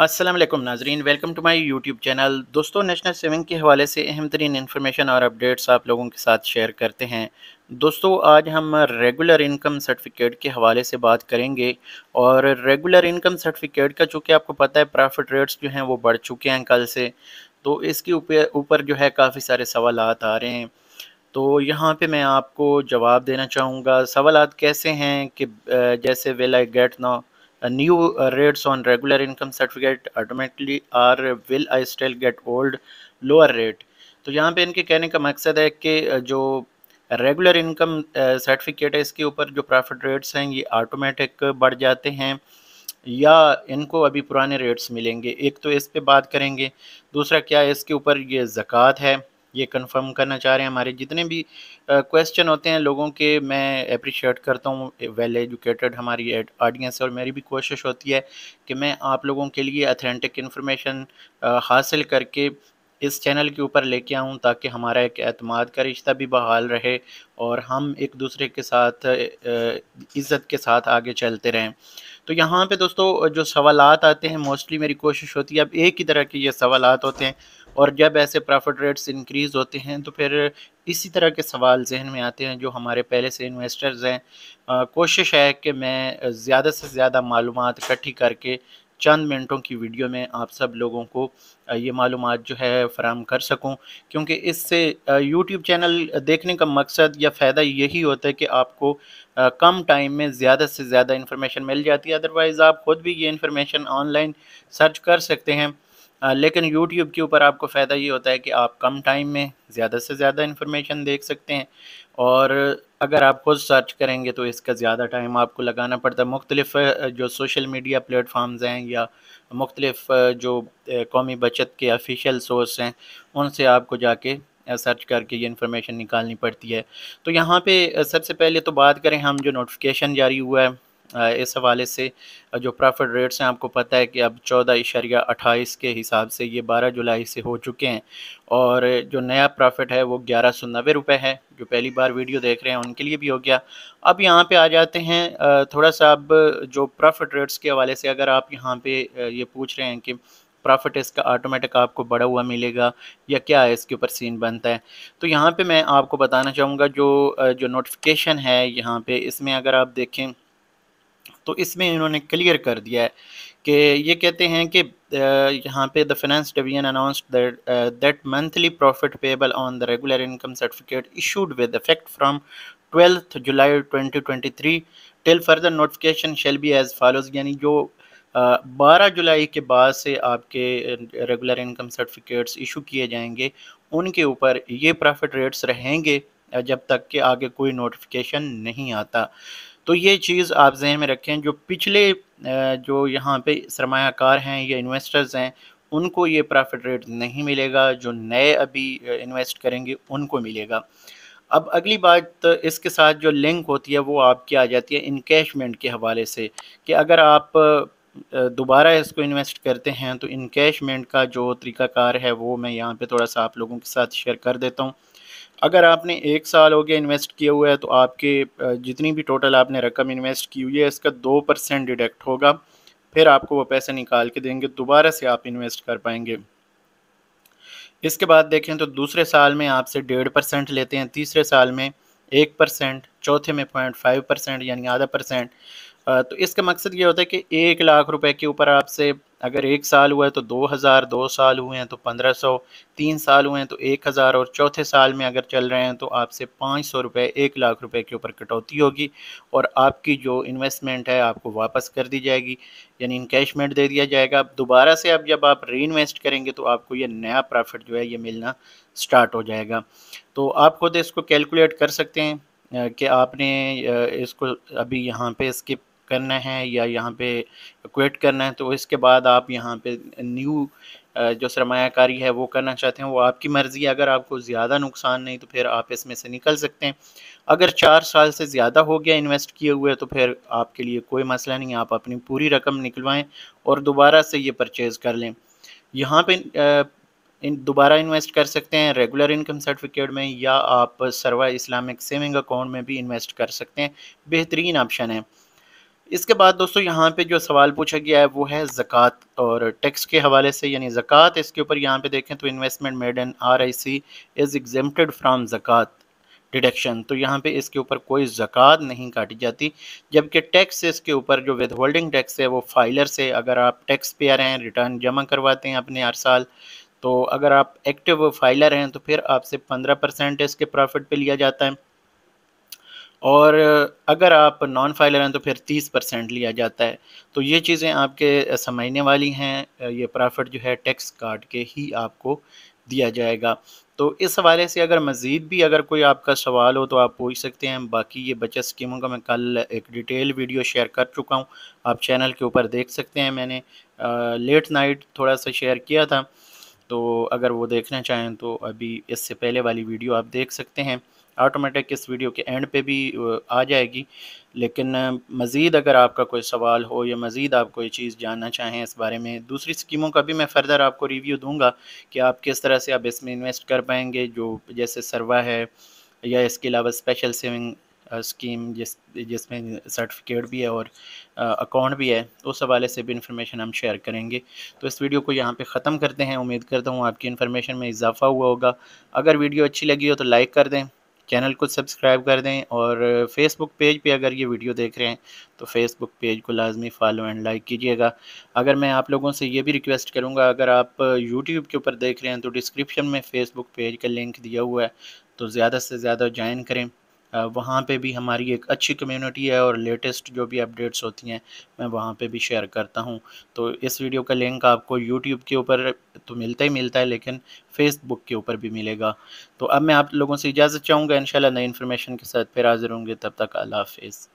असलम नाजरीन welcome to my YouTube channel दोस्तों national saving के हवाले से अहम तरीन इन्फॉर्मेशन और अपडेट्स आप लोगों के साथ शेयर करते हैं दोस्तों आज हम रेगुलर इनकम सर्टिफिकेट के हवाले से बात करेंगे और रेगुलर इनकम सर्टिफिकेट का चूँकि आपको पता है प्रॉफिट रेट्स जो हैं वो बढ़ चुके हैं कल से तो इसके ऊपर ऊपर जो है काफ़ी सारे सवाल आ रहे हैं तो यहाँ पे मैं आपको जवाब देना चाहूँगा सवाल कैसे हैं कि जैसे well I get now uh, new uh, rates on regular income certificate ultimately are uh, will I still get old lower rate तो यहाँ पे इनके कहने का मकसद है कि uh, जो रेगुलर इनकम सर्टिफिकेट है इसके ऊपर जो प्रॉफिट रेट्स हैं ये ऑटोमेटिक बढ़ जाते हैं या इनको अभी पुराने रेट्स मिलेंगे एक तो इस पे बात करेंगे दूसरा क्या है इसके ऊपर ये ज़क़़त है ये कंफर्म करना चाह रहे हैं हमारे जितने भी क्वेश्चन होते हैं लोगों के मैं अप्रिशिएट करता हूँ वेल एजुकेटेड हमारी ऑडियंस है और मेरी भी कोशिश होती है कि मैं आप लोगों के लिए अथेंटिक इन्फॉर्मेशन हासिल करके इस चैनल के ऊपर लेके आऊँ ताकि हमारा एक अतमाद का रिश्ता भी बहाल रहे और हम एक दूसरे के साथ इज़्ज़त के साथ आगे चलते रहें तो यहाँ पे दोस्तों जो सवालात आते हैं मोस्टली मेरी कोशिश होती है अब एक ही तरह के ये सवालात होते हैं और जब ऐसे प्रॉफिट रेट्स इंक्रीज़ होते हैं तो फिर इसी तरह के सवाल जहन में आते हैं जो हमारे पहले से इन्वेस्टर्स हैं कोशिश है कि मैं ज़्यादा से ज़्यादा मालूम इकट्ठी करके चंद मिनटों की वीडियो में आप सब लोगों को ये मालूम जो है फ्राहम कर सकूं क्योंकि इससे यूट्यूब चैनल देखने का मकसद या फ़ायदा यही होता है कि आपको कम टाइम में ज़्यादा से ज़्यादा इन्फॉर्मेशन मिल जाती है अदरवाइज़ आप ख़ुद भी ये इन्फॉर्मेशन ऑनलाइन सर्च कर सकते हैं लेकिन यूट्यूब के ऊपर आपको फ़ायदा ये होता है कि आप कम टाइम में ज़्यादा से ज़्यादा इन्फॉर्मेशन देख सकते हैं और अगर आप खुद सर्च करेंगे तो इसका ज़्यादा टाइम आपको लगाना पड़ता है मुख्तलिफ जो सोशल मीडिया प्लेटफॉर्म्स हैं या मुख्तलिफ जो कौमी बचत के ऑफिशियल सोर्स हैं उनसे आपको जाके सर्च करके ये इन्फॉर्मेशन निकालनी पड़ती है तो यहाँ पे सबसे पहले तो बात करें हम जो नोटिफिकेशन जारी हुआ है इस हवाले से जो प्रॉफिट रेट्स हैं आपको पता है कि अब चौदह इशारिया अट्ठाईस के हिसाब से ये बारह जुलाई से हो चुके हैं और जो नया प्रॉफिट है वो ग्यारह सौ नबे रुपये है जो पहली बार वीडियो देख रहे हैं उनके लिए भी हो गया अब यहाँ पे आ जाते हैं थोड़ा सा अब जो प्रॉफिट रेट्स के हवाले से अगर आप यहाँ पर ये पूछ रहे हैं कि प्रॉफिट इसका ऑटोमेटिक आपको बढ़ा हुआ मिलेगा या क्या है इसके ऊपर सीन बनता है तो यहाँ पे मैं आपको बताना चाहूँगा जो जो नोटिफिकेशन है यहाँ पे इसमें अगर आप देखें तो इसमें इन्होंने क्लियर कर दिया है कि ये कहते हैं कि यहाँ पे the finance division announce that monthly profit payable on the regular income certificate issued with effect from twelfth July twenty till further notification shall be as follows यानी जो बारह जुलाई के बाद से आपके रेगुलर इनकम सर्टिफिकेट्स इशू किए जाएंगे उनके ऊपर ये प्रॉफिट रेट्स रहेंगे जब तक कि आगे कोई नोटिफिकेशन नहीं आता तो ये चीज़ आप जहन में रखें जो पिछले जो यहाँ पे सरमाकार हैं या इन्वेस्टर्स हैं उनको ये प्रॉफिट रेट नहीं मिलेगा जो नए अभी इन्वेस्ट करेंगे उनको मिलेगा अब अगली बात इसके साथ जो लिंक होती है वो आपकी आ जाती है इनकेशमेंट के हवाले से कि अगर आप दोबारा इसको इन्वेस्ट करते हैं तो इनकेशमेंट का जो तरीकाकार है वो मैं यहाँ पे थोड़ा सा आप लोगों के साथ शेयर कर देता हूँ अगर आपने एक साल हो गया इन्वेस्ट किया हुआ है तो आपके जितनी भी टोटल आपने रकम इन्वेस्ट की हुई है इसका दो परसेंट डिडक्ट होगा फिर आपको वो पैसे निकाल के देंगे दोबारा से आप इन्वेस्ट कर पाएंगे इसके बाद देखें तो दूसरे साल में आपसे डेढ़ परसेंट लेते हैं तीसरे साल में एक परसेंट चौथे में पॉइंट फाइव परसेंट यानी आधा परसेंट तो इसका मकसद ये होता है कि एक लाख रुपए के ऊपर आपसे अगर एक साल हुआ है तो दो हज़ार दो साल हुए हैं तो पंद्रह सौ तीन साल हुए हैं तो एक हज़ार और चौथे साल में अगर चल रहे हैं तो आपसे पाँच सौ रुपये एक लाख रुपए के ऊपर कटौती होगी और आपकी जो इन्वेस्टमेंट है आपको वापस कर दी जाएगी यानी इनकेशमेंट दे दिया जाएगा दोबारा से अब जब आप री इन्वेस्ट करेंगे तो आपको ये नया प्रॉफिट जो है ये मिलना स्टार्ट हो जाएगा तो आप खुद इसको कैलकुलेट कर सकते हैं कि आपने इसको अभी यहाँ पे स्किप करना है या यहाँ पे क्विट करना है तो इसके बाद आप यहाँ पे न्यू जो सरमाकारी है वो करना चाहते हैं वो आपकी मर्ज़ी है अगर आपको ज़्यादा नुकसान नहीं तो फिर आप इसमें से निकल सकते हैं अगर चार साल से ज़्यादा हो गया इन्वेस्ट किए हुए तो फिर आपके लिए कोई मसला नहीं आप अपनी पूरी रकम निकलवाएँ और दोबारा से ये परचेज़ कर लें यहाँ पर इन दोबारा इन्वेस्ट कर सकते हैं रेगुलर इनकम सर्टिफिकेट में या आप सर्वा इस्लामिक सेविंग अकाउंट में भी इन्वेस्ट कर सकते हैं बेहतरीन ऑप्शन है इसके बाद दोस्तों यहाँ पे जो सवाल पूछा गया है वो है ज़क़़त और टैक्स के हवाले से यानी ज़क़़त इसके ऊपर यहाँ पे देखें तो investment made in R I C is exempted from zakat deduction तो यहाँ पे इसके ऊपर कोई ज़क़़त नहीं काटी जाती जबकि टैक्स इसके ऊपर जो विद होल्डिंग टैक्स है वो फाइलर से अगर आप टैक्स पेयर हैं रिटर्न जमा करवाते हैं अपने हर साल तो अगर आप एक्टिव फाइलर हैं तो फिर आपसे पंद्रह परसेंट इसके प्रॉफिट पर लिया जाता है और अगर आप नॉन फाइलर हैं तो फिर 30 परसेंट लिया जाता है तो ये चीज़ें आपके समझने वाली हैं ये प्रॉफिट जो है टैक्स काट के ही आपको दिया जाएगा तो इस हवाले से अगर मज़ीद भी अगर कोई आपका सवाल हो तो आप पूछ सकते हैं बाकी ये बचत स्कीमों का मैं कल एक डिटेल वीडियो शेयर कर चुका हूँ आप चैनल के ऊपर देख सकते हैं मैंने आ, लेट नाइट थोड़ा सा शेयर किया था तो अगर वो देखना चाहें तो अभी इससे पहले वाली वीडियो आप देख सकते हैं ऑटोमेटिक इस वीडियो के एंड पे भी आ जाएगी लेकिन मज़ीद अगर आपका कोई सवाल हो या मज़ीद आप कोई चीज़ जानना चाहें इस बारे में दूसरी स्कीमों का भी मैं फ़र्दर आपको रिव्यू दूंगा कि आप किस तरह से आप इसमें इन्वेस्ट कर पाएंगे जो जैसे सरवा है या इसके अलावा स्पेशल सेविंग स्कीम जिस जिसमें सर्टिफिकेट भी है और अकाउंट भी है उस हवाले से भी इंफॉर्मेशन हम शेयर करेंगे तो इस वीडियो को यहाँ पे ख़त्म करते हैं उम्मीद करता हूँ आपकी इन्फॉर्मेशन में इजाफ़ा हुआ होगा अगर वीडियो अच्छी लगी हो तो लाइक कर दें चैनल को सब्सक्राइब कर दें और फेसबुक पेज पे अगर ये वीडियो देख रहे हैं तो फेसबुक पेज को लाजमी फॉलो एंड लाइक कीजिएगा अगर मैं आप लोगों से ये भी रिक्वेस्ट करूँगा अगर आप यूट्यूब के ऊपर देख रहे हैं तो डिस्क्रिप्शन में फेसबुक पेज का लिंक दिया हुआ है तो ज़्यादा से ज़्यादा ज्वाइन करें वहाँ पे भी हमारी एक अच्छी कम्युनिटी है और लेटेस्ट जो भी अपडेट्स होती हैं मैं वहाँ पे भी शेयर करता हूँ तो इस वीडियो का लिंक आपको यूट्यूब के ऊपर तो मिलता ही मिलता है लेकिन फेसबुक के ऊपर भी मिलेगा तो अब मैं आप लोगों से इजाज़त चाहूँगा इन नई इन्फॉर्मेशन के साथ फिर हाजिर होंगे तब तक अल्लाह हाफिज़